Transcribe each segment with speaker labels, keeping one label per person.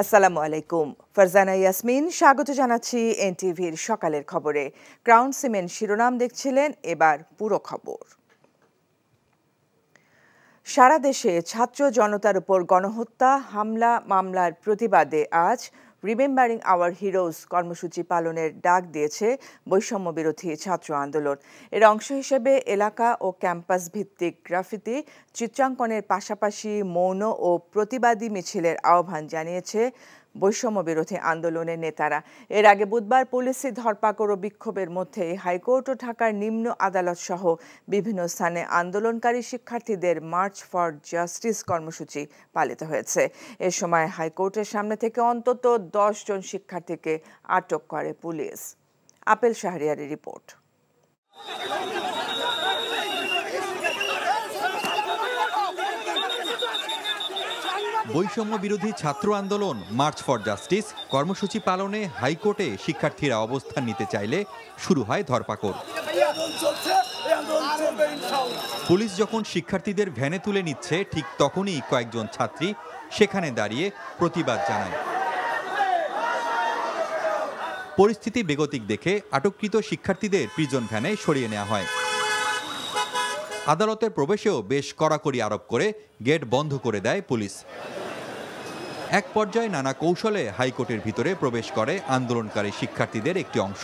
Speaker 1: আসসালামু আলাইকুম ফারজানা ইয়াসমিন স্বাগত জানাচ্ছি এনটিভির সকালের খবরে ক্রাউন সিমেন্ট শিরোনাম দেখছিলেন এবার পুরো খবর সারা দেশে ছাত্র জনতার উপর গণহত্যা হামলা মামলার প্রতিবাদে আজ রিমেম্বারিং আওয়ার হিরোজ কর্মসূচি পালনের ডাক দিয়েছে বৈষম্য বিরোধী ছাত্র আন্দোলন এর অংশ হিসেবে এলাকা ও ক্যাম্পাস ভিত্তিক গ্রাফিতি চিত্রাঙ্কনের পাশাপাশি মৌন ও প্রতিবাদী মিছিলের আহ্বান জানিয়েছে বৈষম্য বিরোধী আন্দোলনের নেতারা এর আগে বুধবার পুলিশি ধরপাকড় ও বিক্ষোভের মধ্যে হাইকোর্ট ও ঢাকার নিম্ন আদালত সহ বিভিন্ন স্থানে আন্দোলনকারী শিক্ষার্থীদের মার্চ ফর জাস্টিস কর্মসূচি পালিত হয়েছে এ সময় হাইকোর্টের সামনে থেকে অন্তত দশ জন শিক্ষার্থীকে আটক করে পুলিশ আপেল শাহরিয়ারের রিপোর্ট
Speaker 2: বৈষম্য বিরোধী ছাত্র আন্দোলন মার্চ ফর জাস্টিস কর্মসূচি পালনে হাইকোর্টে শিক্ষার্থীরা অবস্থান নিতে চাইলে শুরু হয় ধরপাকড় পুলিশ যখন শিক্ষার্থীদের ভ্যানে তুলে নিচ্ছে ঠিক তখনই কয়েকজন ছাত্রী সেখানে দাঁড়িয়ে প্রতিবাদ জানায় পরিস্থিতি বেগতিক দেখে আটককৃত শিক্ষার্থীদের প্রিজন ভ্যানে সরিয়ে নেওয়া হয় আদালতে প্রবেশেও বেশ কড়াকড়ি আরোপ করে গেট বন্ধ করে দেয় পুলিশ এক পর্যায়ে নানা কৌশলে হাইকোর্টের ভিতরে প্রবেশ করে আন্দোলনকারী শিক্ষার্থীদের একটি অংশ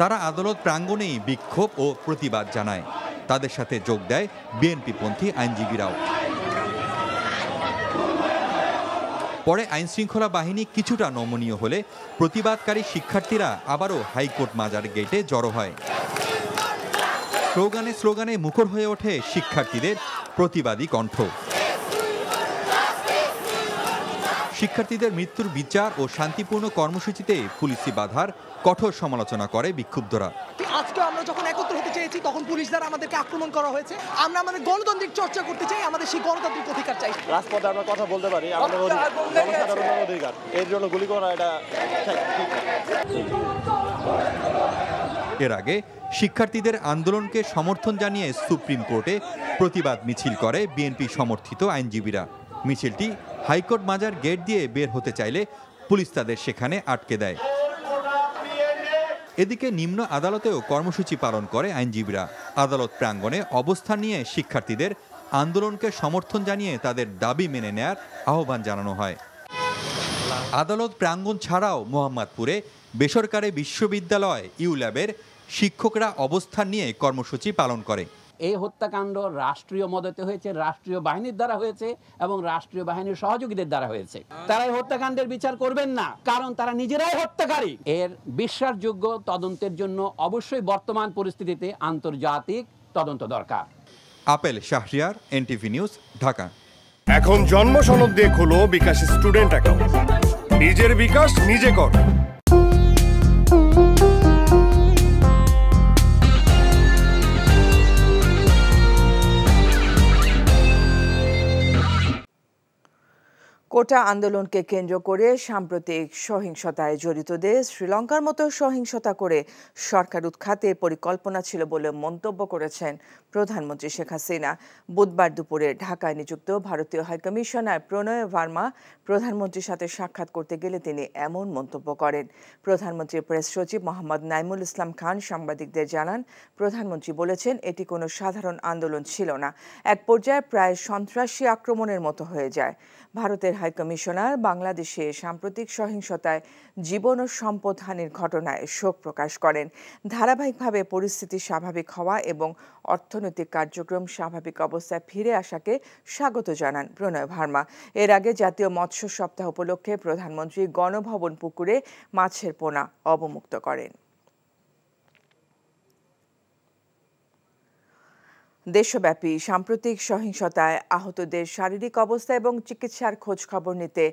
Speaker 2: তারা আদালত প্রাঙ্গণেই বিক্ষোভ ও প্রতিবাদ জানায় তাদের সাথে যোগ দেয় বিএনপিপন্থী আইনজীবীরাও পরে আইনশৃঙ্খলা বাহিনী কিছুটা নমনীয় হলে প্রতিবাদকারী শিক্ষার্থীরা আবারও হাইকোর্ট মাজার গেটে জড়ো হয় স্লোগানে স্লোগানে মুখর হয়ে ওঠে শিক্ষার্থীদের প্রতিবাদী কণ্ঠ শিক্ষার্থীদের মৃত্যুর বিচার ও শান্তিপূর্ণ কর্মসূচিতে পুলিশি বাধার কঠোর সমালোচনা করে বিক্ষুব্ধরা
Speaker 3: আজকে আমরা যখন একত্র হতে চেয়েছি তখন পুলিশ দ্বারা আমাদেরকে আক্রমণ করা হয়েছে আমরা আমাদের গণতান্ত্রিক চর্চা করতে চাই আমাদের সেই গণতান্ত্রিক অধিকার চাই রাজপথে আমরা কথা বলতে পারি অধিকার এর জন্য গুলি করা এটা
Speaker 2: এর আগে শিক্ষার্থীদের আন্দোলনকে সমর্থন জানিয়ে সুপ্রিম কোর্টে প্রতিবাদ মিছিল করে বিএনপি সমর্থিত আইনজীবীরা মিছিলটি হাইকোর্ট মাজার গেট দিয়ে বের হতে চাইলে পুলিশ তাদের সেখানে আটকে দেয় এদিকে নিম্ন আদালতেও কর্মসূচি পালন করে আইনজীবীরা আদালত প্রাঙ্গণে অবস্থান নিয়ে শিক্ষার্থীদের আন্দোলনকে সমর্থন জানিয়ে তাদের দাবি মেনে নেয়ার আহ্বান জানানো হয় আদালত প্রাঙ্গণ ছাড়াও মোহাম্মদপুরে বেসরকারি বিশ্ববিদ্যালয় ইউল্যাবের শিক্ষকরা অবস্থান নিয়ে কর্মসূচি পালন করে
Speaker 3: এই হত্যাকাণ্ড রাষ্ট্রীয় মদতে হয়েছে রাষ্ট্রীয় বাহিনীর দ্বারা হয়েছে এবং রাষ্ট্রীয় বাহিনীর সহযোগীদের দ্বারা হয়েছে তারা এই হত্যাকাণ্ডের বিচার করবেন না কারণ তারা নিজেরাই হত্যাকারী এর বিশ্বাসযোগ্য তদন্তের জন্য অবশ্যই বর্তমান পরিস্থিতিতে আন্তর্জাতিক তদন্ত দরকার
Speaker 2: আপেল শাহরিয়ার এনটিভি নিউজ ঢাকা এখন জন্ম সনদ দিয়ে খোলো বিকাশ
Speaker 4: স্টুডেন্ট অ্যাকাউন্ট নিজের বিকাশ নিজে কর
Speaker 1: গোটা আন্দোলনকে কেন্দ্র করে সাম্প্রতিক সহিংসতায় জড়িতদের শ্রীলঙ্কার মতো সহিংসতা করে সরকার উৎখাতের পরিকল্পনা ছিল বলে মন্তব্য করেছেন প্রধানমন্ত্রী শেখ হাসিনা বুধবার দুপুরে ঢাকায় নিযুক্ত ভারতীয় হাইকমিশনার প্রণয় ভার্মা প্রধানমন্ত্রীর সাথে সাক্ষাৎ করতে গেলে তিনি এমন মন্তব্য করেন প্রধানমন্ত্রীর প্রেস সচিব মোহাম্মদ নাইমুল ইসলাম খান সাংবাদিকদের জানান প্রধানমন্ত্রী বলেছেন এটি কোনো সাধারণ আন্দোলন ছিল না এক পর্যায়ে প্রায় সন্ত্রাসী আক্রমণের মতো হয়ে যায় ভারতের হাই কমিশনার বাংলাদেশে সাম্প্রতিক সহিংসতায় জীবন ও সম্পদ হানির ঘটনায় শোক প্রকাশ করেন ধারাবাহিকভাবে পরিস্থিতি স্বাভাবিক হওয়া এবং অর্থনৈতিক কার্যক্রম স্বাভাবিক অবস্থায় ফিরে আসাকে স্বাগত জানান প্রণয় ভার্মা এর আগে জাতীয় মৎস্য সপ্তাহ উপলক্ষে প্রধানমন্ত্রী গণভবন পুকুরে মাছের পোনা অবমুক্ত করেন দেশব্যাপী সাম্প্রতিক সহিংসতায় আহতদের শারীরিক অবস্থা এবং চিকিৎসার খোঁজ খবর নিতে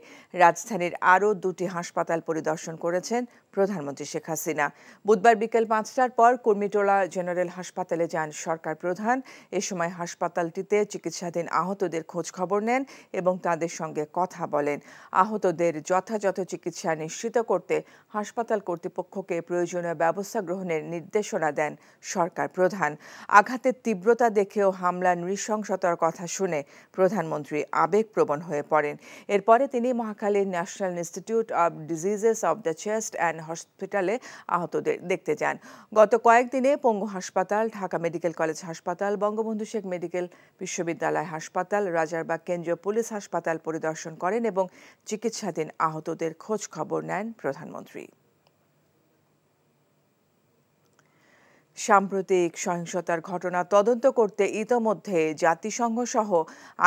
Speaker 1: রাজধানীর আরও দুটি হাসপাতাল পরিদর্শন করেছেন প্রধানমন্ত্রী শেখ হাসিনা বুধবার বিকেল পাঁচটার পর কুর্মিটোলা জেনারেল হাসপাতালে যান সরকার প্রধান এ সময় হাসপাতালটিতে চিকিৎসাধীন আহতদের খোঁজ খবর নেন এবং তাদের সঙ্গে কথা বলেন আহতদের যথাযথ চিকিৎসা নিশ্চিত করতে হাসপাতাল কর্তৃপক্ষকে প্রয়োজনীয় ব্যবস্থা গ্রহণের নির্দেশনা দেন সরকার প্রধান আঘাতের তীব্রতা দেখেও হামলার নৃশংসতার কথা শুনে প্রধানমন্ত্রী আবেগপ্রবণ হয়ে পড়েন এরপরে তিনি মহাকালীর national institute of diseases of the chest and হসপিটালে আহতদের দেখতে যান গত কয়েকদিনে পঙ্গু হাসপাতাল ঢাকা মেডিকেল কলেজ হাসপাতাল বঙ্গবন্ধু শেখ মেডিকেল বিশ্ববিদ্যালয় হাসপাতাল রাজারবাগ কেন্দ্রীয় পুলিশ হাসপাতাল পরিদর্শন করেন এবং চিকিৎসাধীন আহতদের খোঁজ খবর নেন প্রধানমন্ত্রী সাম্প্রতিক সহিংসতার ঘটনা তদন্ত করতে ইতোমধ্যে জাতিসংঘ সহ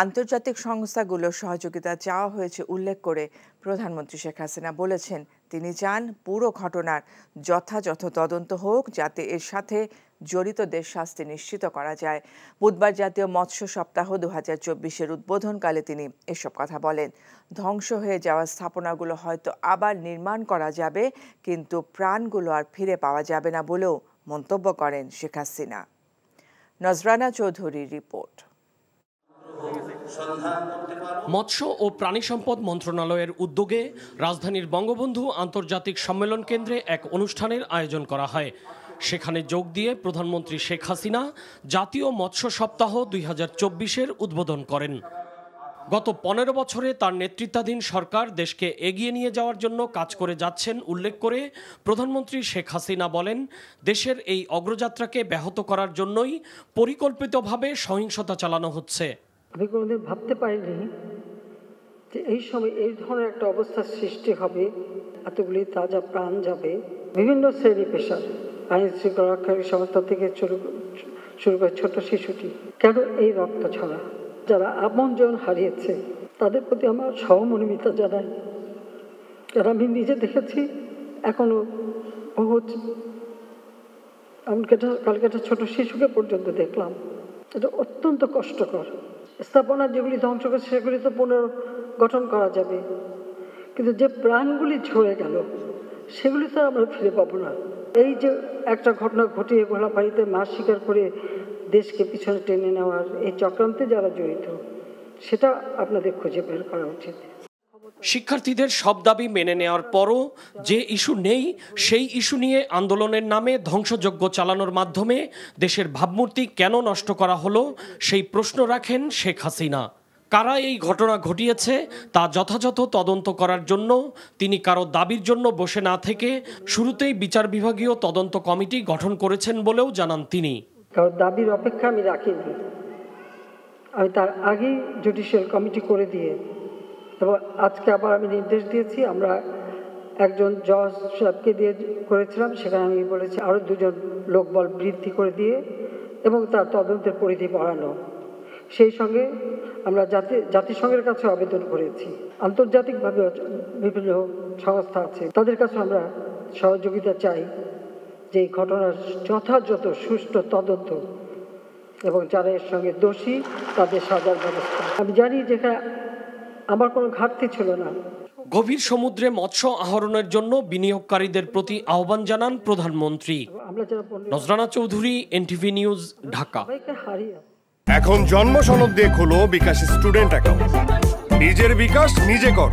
Speaker 1: আন্তর্জাতিক সংস্থাগুলোর সহযোগিতা চাওয়া হয়েছে উল্লেখ করে প্রধানমন্ত্রী শেখ হাসিনা বলেছেন তিনি চান পুরো ঘটনার যথাযথ তদন্ত হোক যাতে এর সাথে জড়িতদের শাস্তি নিশ্চিত করা যায় বুধবার জাতীয় মৎস্য সপ্তাহ দু হাজার চব্বিশের উদ্বোধনকালে তিনি এসব কথা বলেন ধ্বংস হয়ে যাওয়া স্থাপনাগুলো হয়তো আবার নির্মাণ করা যাবে কিন্তু প্রাণগুলো আর ফিরে পাওয়া যাবে না বলেও মন্তব্য করেন শেখ হাসিনা নজরানা চৌধুরীর রিপোর্ট
Speaker 3: মৎস্য ও প্রাণী সম্পদ মন্ত্রণালয়ের উদ্যোগে রাজধানীর বঙ্গবন্ধু আন্তর্জাতিক সম্মেলন কেন্দ্রে এক অনুষ্ঠানের আয়োজন করা হয় সেখানে যোগ দিয়ে প্রধানমন্ত্রী শেখ হাসিনা জাতীয় মৎস্য সপ্তাহ দুই হাজার উদ্বোধন করেন গত পনেরো বছরে তার নেতৃত্বাধীন সরকার দেশকে এগিয়ে নিয়ে যাওয়ার জন্য কাজ করে যাচ্ছেন উল্লেখ করে প্রধানমন্ত্রী শেখ হাসিনা বলেন দেশের এই অগ্রযাত্রাকে ব্যাহত করার জন্যই পরিকল্পিতভাবে সহিংসতা চালানো হচ্ছে
Speaker 5: আমি কোনোদিন ভাবতে পারিনি যে এই সময় এই ধরনের একটা অবস্থার সৃষ্টি হবে এতগুলি তাজা প্রাণ যাবে বিভিন্ন শ্রেণী পেশার আইন শৃঙ্খলা রক্ষাকারী সংস্থা থেকে শুরু শুরু করে ছোট শিশুটি কেন এই রক্ত ছড়া যারা আপনজন হারিয়েছে তাদের প্রতি আমার সহমর্মিতা জানাই যারা আমি নিজে দেখেছি এখনও বহু কালকে একটা ছোট শিশুকে পর্যন্ত দেখলাম এটা অত্যন্ত কষ্টকর স্থাপনা যেগুলি ধ্বংস করেছে সেগুলি তো পুনর্গঠন করা যাবে কিন্তু যে প্রাণগুলি ঝরে গেল সেগুলি তো আমরা ফিরে পাবো না এই যে একটা ঘটনা ঘটিয়ে গোলাপাড়িতে মা শিকার করে দেশকে পিছনে টেনে নেওয়ার এই চক্রান্তে যারা জড়িত সেটা আপনাদের খুঁজে বের করা উচিত
Speaker 3: শিক্ষার্থীদের সব দাবি মেনে নেওয়ার পরও যে ইস্যু নেই সেই ইস্যু নিয়ে আন্দোলনের নামে ধ্বংসযজ্ঞ চালানোর মাধ্যমে দেশের ভাবমূর্তি কেন নষ্ট করা হলো সেই প্রশ্ন রাখেন শেখ হাসিনা কারা এই ঘটনা ঘটিয়েছে তা যথাযথ তদন্ত করার জন্য তিনি কারো দাবির জন্য বসে না থেকে শুরুতেই বিচার বিভাগীয় তদন্ত কমিটি গঠন করেছেন বলেও জানান তিনি
Speaker 5: কারণ দাবির অপেক্ষা আমি রাখিনি আমি তার আগেই জুডিশিয়াল কমিটি করে দিয়ে এবং আজকে আবার আমি নির্দেশ দিয়েছি আমরা একজন জজ সাহেবকে দিয়ে করেছিলাম সেখানে আমি বলেছি আরও দুজন লোকবল বৃদ্ধি করে দিয়ে এবং তার তদন্তের পরিধি বাড়ানো সেই সঙ্গে আমরা জাতি জাতিসংঘের কাছে আবেদন করেছি আন্তর্জাতিকভাবে বিভিন্ন সংস্থা আছে তাদের কাছে আমরা সহযোগিতা চাই যে ঘটনার যথাযথ সুষ্ঠু তদন্ত এবং যারা এর সঙ্গে দোষী তাদের সাজার ব্যবস্থা আমি জানি যেখানে আমার কোনো ঘাটতি ছিল না
Speaker 3: গভীর সমুদ্রে মৎস্য আহরণের জন্য বিনিয়োগকারীদের প্রতি আহ্বান জানান প্রধানমন্ত্রী নজরানা চৌধুরী এনটিভি নিউজ ঢাকা এখন জন্ম সনদ দিয়ে খোলো বিকাশ স্টুডেন্ট অ্যাকাউন্ট নিজের বিকাশ নিজে কর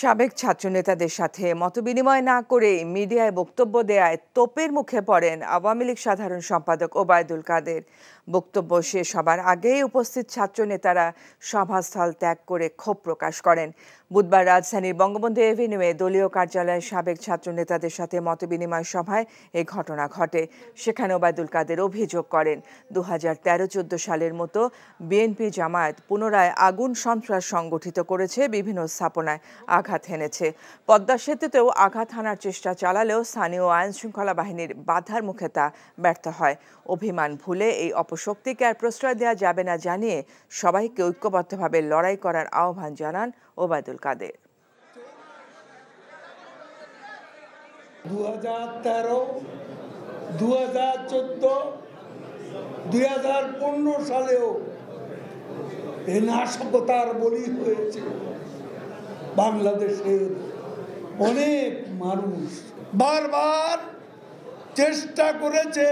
Speaker 1: সাবেক ছাত্রনেতাদের সাথে মতবিনিময় না করে মিডিয়ায় বক্তব্য দেয়ায় তোপের মুখে পড়েন আওয়ামী লীগ সাধারণ সম্পাদক ওবায়দুল কাদের বক্তব্য শেষ হবার আগেই উপস্থিত ছাত্রনেতারা সভাস্থল ত্যাগ করে ক্ষোভ প্রকাশ করেন বুধবার রাজধানীর বঙ্গবন্ধু এভিনিউয়ে দলীয় কার্যালয়ে সাবেক ছাত্র নেতাদের সাথে মতবিনিময় সভায় এ ঘটনা ঘটে সেখানে ওবায়দুল কাদের অভিযোগ করেন দু হাজার তেরো চোদ্দ সালের মতো বিএনপি জামায়াত পুনরায় আগুন সন্ত্রাস সংগঠিত করেছে বিভিন্ন স্থাপনায় আঘাত হেনেছে পদ্মা সেতুতেও আঘাত হানার চেষ্টা চালালেও স্থানীয় আইন শৃঙ্খলা বাহিনীর বাধার মুখে তা ব্যর্থ হয় অভিমান ভুলে এই অপশক্তিকে আর প্রশ্রয় দেওয়া যাবে না জানিয়ে সবাইকে ঐক্যবদ্ধভাবে লড়াই করার আহ্বান জানান ওবায়দুল আব্দুল কাদের দু হাজার
Speaker 4: তেরো দু হাজার চোদ্দ দুই হাজার পনেরো সালেও এ নাশকতার বলি হয়েছে বাংলাদেশের অনেক মানুষ বারবার চেষ্টা করেছে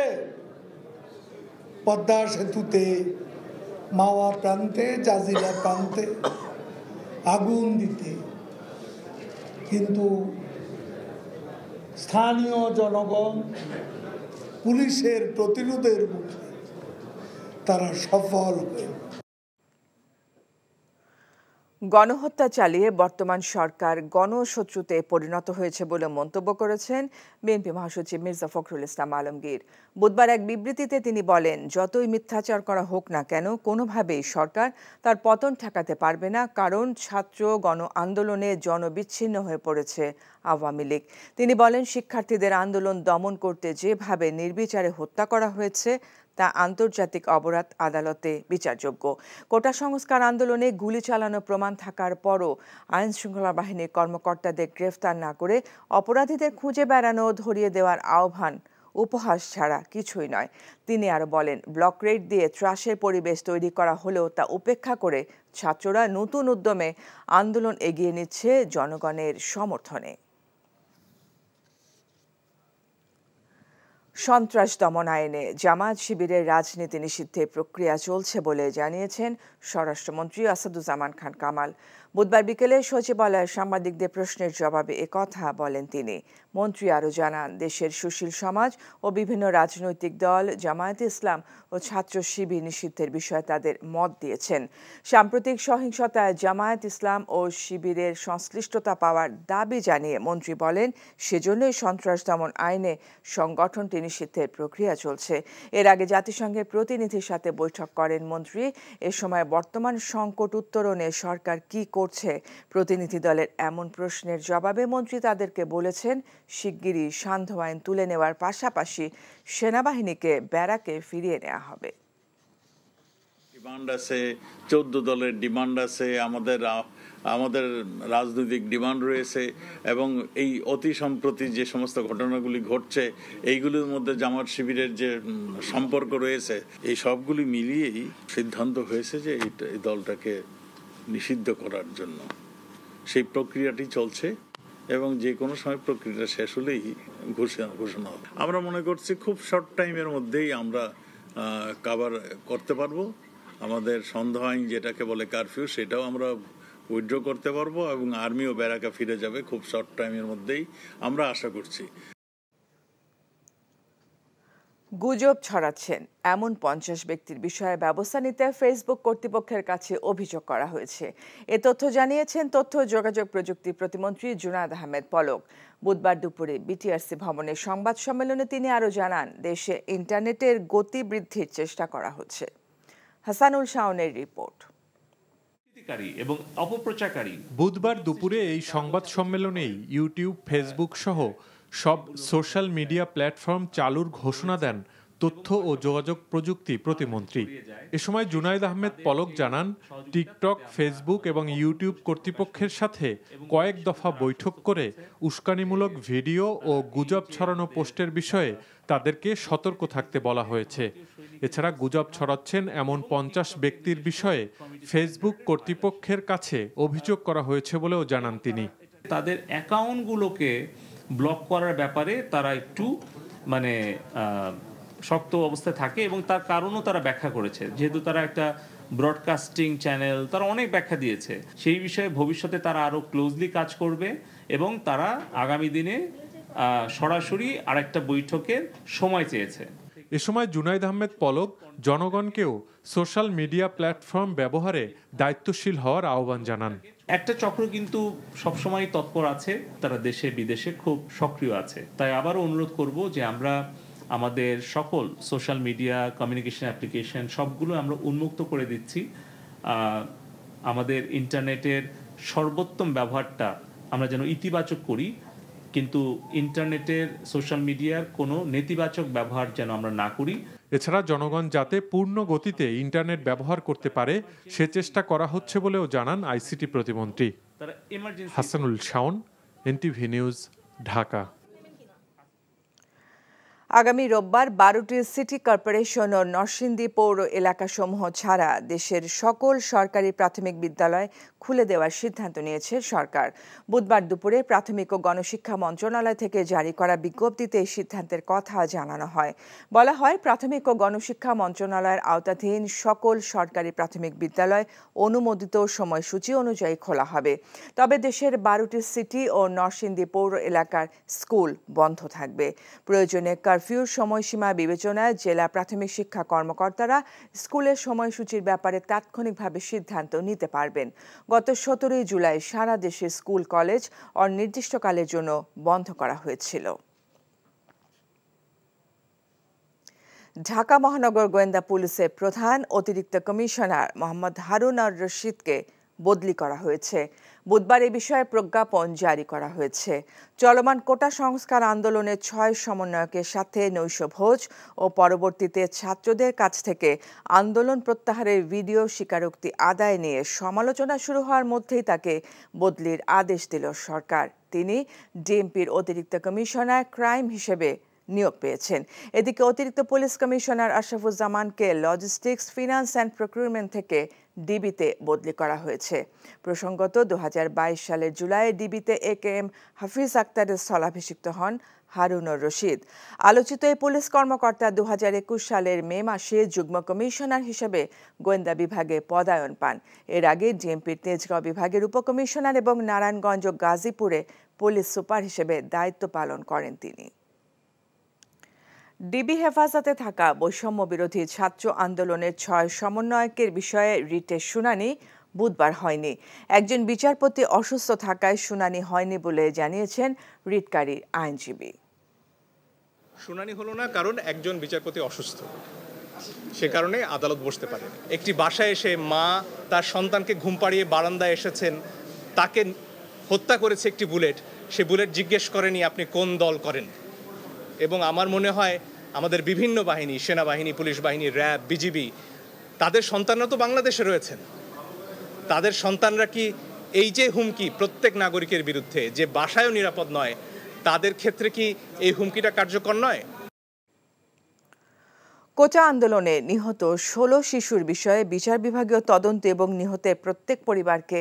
Speaker 4: পদ্মা সেতুতে মাওয়া প্রান্তে জাজিরা প্রান্তে আগুন দিতে কিন্তু স্থানীয় জনগণ পুলিশের প্রতিরোধের মুখে তারা সফল হয়ে গণহত্যা
Speaker 1: চালিয়ে বর্তমান সরকার গণশত্রুতে পরিণত হয়েছে বলে মন্তব্য করেছেন বিএনপি মহাসচিব মির্জা ফখরুল ইসলাম আলমগীর বুধবার এক বিবৃতিতে তিনি বলেন যতই মিথ্যাচার করা হোক না কেন কোনোভাবেই সরকার তার পতন ঠেকাতে পারবে না কারণ ছাত্র গণ আন্দোলনে জনবিচ্ছিন্ন হয়ে পড়েছে আওয়ামী লীগ তিনি বলেন শিক্ষার্থীদের আন্দোলন দমন করতে যেভাবে নির্বিচারে হত্যা করা হয়েছে তা আন্তর্জাতিক অপরাধ আদালতে বিচারযোগ্য কোটা সংস্কার আন্দোলনে গুলি চালানো প্রমাণ থাকার পরও আইন শৃঙ্খলা বাহিনীর কর্মকর্তাদের গ্রেফতার না করে অপরাধীদের খুঁজে বেড়ানো ধরিয়ে দেওয়ার আহ্বান উপহাস ছাড়া কিছুই নয় তিনি আর বলেন ব্লক রেট দিয়ে ত্রাসের পরিবেশ তৈরি করা হলেও তা উপেক্ষা করে ছাত্ররা নতুন উদ্যমে আন্দোলন এগিয়ে নিচ্ছে জনগণের সমর্থনে সন্ত্রাস দমন আইনে জামায়াত শিবিরের রাজনীতি নিষিদ্ধে প্রক্রিয়া চলছে বলে জানিয়েছেন স্বরাষ্ট্রমন্ত্রী আসাদুজ্জামান খান কামাল বুধবার বিকেলে সচিবালয়ের সাংবাদিকদের প্রশ্নের জবাবে কথা বলেন তিনি মন্ত্রী আরও জানান দেশের সুশীল সমাজ ও বিভিন্ন রাজনৈতিক দল জামায়াত ইসলাম ও ছাত্র শিবির নিষিদ্ধের বিষয়ে তাদের মত দিয়েছেন সাম্প্রতিক সহিংসতায় জামায়াত ইসলাম ও শিবিরের সংশ্লিষ্টতা পাওয়ার দাবি জানিয়ে মন্ত্রী বলেন সেজন্যই সন্ত্রাস দমন আইনে সংগঠনটি নিষিদ্ধের প্রক্রিয়া চলছে এর আগে জাতিসংঘের প্রতিনিধির সাথে বৈঠক করেন মন্ত্রী এ সময় বর্তমান সংকট উত্তরণে সরকার কী করে করছে প্রতিনিধি দলের এমন প্রশ্নের জবাবে মন্ত্রী তাদেরকে বলেছেন শিগগিরই সান্ধ্য আইন তুলে নেওয়ার পাশাপাশি সেনাবাহিনীকে ব্যারাকে ফিরিয়ে নেওয়া হবে
Speaker 4: ডিমান্ড আছে চোদ্দ দলের ডিমান্ড আছে আমাদের আমাদের রাজনৈতিক ডিমান্ড রয়েছে এবং এই অতি সম্প্রতি যে সমস্ত ঘটনাগুলি ঘটছে এইগুলির মধ্যে জামাত শিবিরের যে সম্পর্ক রয়েছে এই সবগুলি মিলিয়েই সিদ্ধান্ত হয়েছে যে এই দলটাকে নিষিদ্ধ করার জন্য সেই প্রক্রিয়াটি চলছে এবং যে কোনো সময় প্রক্রিয়াটা শেষ হলেই ঘোষণা ঘোষণা হবে আমরা মনে করছি খুব শর্ট টাইমের মধ্যেই আমরা কাবার করতে পারবো আমাদের সন্দেহ আইন যেটাকে বলে কারফিউ সেটাও আমরা উইড্র করতে পারবো এবং আর্মিও ব্যারাকা ফিরে যাবে খুব শর্ট টাইমের মধ্যেই আমরা আশা করছি
Speaker 1: গুজব ছড়াচ্ছেন এমন পঞ্চাশ ব্যক্তির বিষয়ে ব্যবস্থা নিতে ফেসবুক কর্তৃপক্ষের কাছে অভিযোগ করা হয়েছে এ তথ্য জানিয়েছেন তথ্য যোগাযোগ প্রযুক্তি প্রতিমন্ত্রী জুনাদ আহমেদ পলক বুধবার দুপুরে বিটিআরসি ভবনের সংবাদ সম্মেলনে তিনি আরও জানান দেশে ইন্টারনেটের গতি বৃদ্ধির চেষ্টা করা হচ্ছে হাসানুল শাওনের রিপোর্ট
Speaker 4: এবং অপপ্রচারকারী বুধবার দুপুরে এই সংবাদ সম্মেলনেই ইউটিউব ফেসবুক সহ সব সোশ্যাল মিডিয়া প্ল্যাটফর্ম চালুর ঘোষণা দেন তথ্য ও যোগাযোগ প্রযুক্তি প্রতিমন্ত্রী এ সময় জুনাইদ আহমেদ পলক জানান টিকটক ফেসবুক এবং ইউটিউব কর্তৃপক্ষের সাথে কয়েক দফা বৈঠক করে উস্কানিমূলক ভিডিও ও গুজব ছড়ানো পোস্টের বিষয়ে তাদেরকে সতর্ক থাকতে বলা হয়েছে এছাড়া গুজব ছড়াচ্ছেন এমন পঞ্চাশ ব্যক্তির বিষয়ে ফেসবুক কর্তৃপক্ষের কাছে অভিযোগ করা হয়েছে বলেও জানান তিনি তাদের অ্যাকাউন্টগুলোকে ব্লক করার ব্যাপারে তারা একটু মানে শক্ত অবস্থায় থাকে এবং তার কারণও তারা ব্যাখ্যা করেছে যেহেতু তারা একটা ব্রডকাস্টিং চ্যানেল তারা অনেক ব্যাখ্যা দিয়েছে সেই বিষয়ে ভবিষ্যতে তারা আরও ক্লোজলি কাজ করবে এবং তারা আগামী দিনে সরাসরি আরেকটা বৈঠকের সময় চেয়েছে এ সময় জুনাইদ আহমেদ পলক জনগণকেও সোশ্যাল মিডিয়া প্ল্যাটফর্ম ব্যবহারে দায়িত্বশীল হওয়ার আহ্বান জানান একটা চক্র কিন্তু সবসময় তৎপর আছে তারা দেশে বিদেশে খুব সক্রিয় আছে তাই আবারও অনুরোধ করব যে আমরা আমাদের সকল সোশ্যাল মিডিয়া কমিউনিকেশন অ্যাপ্লিকেশন সবগুলো আমরা উন্মুক্ত করে দিচ্ছি আমাদের ইন্টারনেটের সর্বোত্তম ব্যবহারটা আমরা যেন ইতিবাচক করি কিন্তু ইন্টারনেটের সোশ্যাল মিডিয়ার কোনো নেতিবাচক ব্যবহার যেন আমরা না করি এছাড়া জনগণ যাতে পূর্ণ গতিতে ইন্টারনেট ব্যবহার করতে পারে সে চেষ্টা করা হচ্ছে বলেও জানান আইসিটি প্রতিমন্ত্রী হাসানুল শাওন এনটিভি নিউজ ঢাকা
Speaker 1: আগামী রোববার বারোটি সিটি কর্পোরেশন ও নরসিংদী পৌর এলাকাসমূহ ছাড়া দেশের সকল সরকারি প্রাথমিক বিদ্যালয় খুলে দেওয়ার সিদ্ধান্ত নিয়েছে সরকার বুধবার দুপুরে প্রাথমিক ও গণশিক্ষা মন্ত্রণালয় থেকে জারি করা বিজ্ঞপ্তিতে এই সিদ্ধান্তের কথা জানানো হয় বলা হয় প্রাথমিক ও গণশিক্ষা মন্ত্রণালয়ের আওতাধীন সকল সরকারি প্রাথমিক বিদ্যালয় অনুমোদিত সময়সূচি অনুযায়ী খোলা হবে তবে দেশের বারোটি সিটি ও নরসিংদী পৌর এলাকার স্কুল বন্ধ থাকবে প্রয়োজনে কার কারফিউর সময়সীমা বিবেচনায় জেলা প্রাথমিক শিক্ষা কর্মকর্তারা স্কুলের সময়সূচির ব্যাপারে তাৎক্ষণিকভাবে সিদ্ধান্ত নিতে পারবেন গত সতেরোই জুলাই সারা দেশে স্কুল কলেজ অনির্দিষ্টকালের জন্য বন্ধ করা হয়েছিল ঢাকা মহানগর গোয়েন্দা পুলিশের প্রধান অতিরিক্ত কমিশনার মোহাম্মদ হারুন আর রশিদকে বদলি করা হয়েছে বুধবার এ বিষয়ে প্রজ্ঞাপন জারি করা হয়েছে চলমান কোটা সংস্কার আন্দোলনের ছয় সমন্বয়কের সাথে নৈশভোজ ও পরবর্তীতে ছাত্রদের কাছ থেকে আন্দোলন প্রত্যাহারের ভিডিও স্বীকারোক্তি আদায় নিয়ে সমালোচনা শুরু হওয়ার মধ্যেই তাকে বদলির আদেশ দিল সরকার তিনি ডিএমপির অতিরিক্ত কমিশনার ক্রাইম হিসেবে নিয়োগ পেয়েছেন এদিকে অতিরিক্ত পুলিশ কমিশনার আশরাফুজ্জামানকে লজিস্টিক্স ফিনান্স অ্যান্ড প্রকিউরমেন্ট থেকে ডিবিতে বদলি করা হয়েছে প্রসঙ্গত দু সালের জুলাই ডিবিতে এ কে এম হাফিজ আক্তারের স্থলাভিষিক্ত হন হারুনুর রশিদ আলোচিত এই পুলিশ কর্মকর্তা দু সালের মে মাসে যুগ্ম কমিশনার হিসেবে গোয়েন্দা বিভাগে পদায়ন পান এর আগে ডিএমপির তেজগাঁও বিভাগের উপকমিশনার এবং নারায়ণগঞ্জ ও গাজীপুরে পুলিশ সুপার হিসেবে দায়িত্ব পালন করেন তিনি ডিবি হেফাজতে থাকা বৈষম্য বিরোধী ছাত্র আন্দোলনের ছয় সমন্বয়কের বিষয়ে রিটের শুনানি বুধবার হয়নি একজন বিচারপতি অসুস্থ থাকায় শুনানি হয়নি বলে জানিয়েছেন রিটকারী আইনজীবী
Speaker 4: শুনানি হলো না কারণ একজন বিচারপতি অসুস্থ সে কারণে আদালত বসতে পারে একটি বাসায় এসে মা তার সন্তানকে ঘুম পাড়িয়ে বারান্দায় এসেছেন তাকে হত্যা করেছে একটি বুলেট সে বুলেট জিজ্ঞেস করেনি আপনি কোন দল করেন এবং আমার মনে হয় আমাদের বিভিন্ন বাহিনী সেনাবাহিনী পুলিশ বাহিনী র্যাব বিজিবি তাদের সন্তানরা তো বাংলাদেশে রয়েছেন তাদের সন্তানরা কি এই যে হুমকি প্রত্যেক নাগরিকের বিরুদ্ধে যে বাসায়ও নিরাপদ নয় তাদের ক্ষেত্রে কি এই হুমকিটা কার্যকর নয়
Speaker 1: কোচা আন্দোলনে নিহত ষোলো শিশুর বিষয়ে বিচার বিভাগীয় তদন্ত এবং নিহতের প্রত্যেক পরিবারকে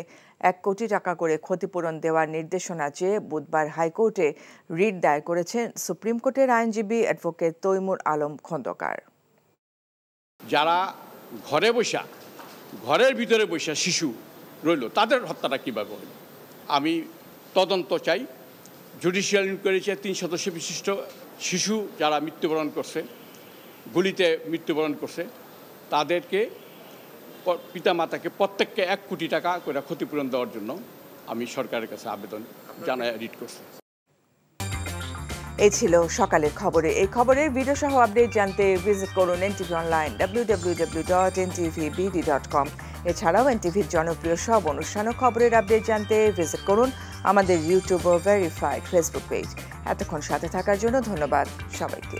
Speaker 1: এক কোটি টাকা করে ক্ষতিপূরণ দেওয়ার নির্দেশনা চেয়ে বুধবার হাইকোর্টে রিট দায়ের করেছেন সুপ্রিম কোর্টের আইনজীবী অ্যাডভোকেট তৈমুর আলম খন্দকার
Speaker 3: যারা ঘরে বসা ঘরের ভিতরে বসা শিশু রইল তাদের হত্যাটা কীভাবে হইল আমি তদন্ত চাই জুডিশিয়াল ইনকোয়ারি চাই তিন সদস্য বিশিষ্ট শিশু যারা মৃত্যুবরণ করছে গুলিতে মৃত্যুবরণ করছে তাদেরকে পিতা মাতাকে প্রত্যেককে এক কোটি টাকা করে ক্ষতিপূরণ দেওয়ার জন্য আমি সরকারের কাছে আবেদন জানায় রিট করছি
Speaker 1: এই ছিল সকালের খবরে এই খবরের ভিডিও সহ আপডেট জানতে ভিজিট করুন এনটিভি অনলাইন কম এছাড়াও এনটিভির জনপ্রিয় সব অনুষ্ঠান ও খবরের আপডেট জানতে ভিজিট করুন আমাদের ইউটিউব ও ভেরিফাইড ফেসবুক পেজ এতক্ষণ সাথে থাকার জন্য ধন্যবাদ সবাইকে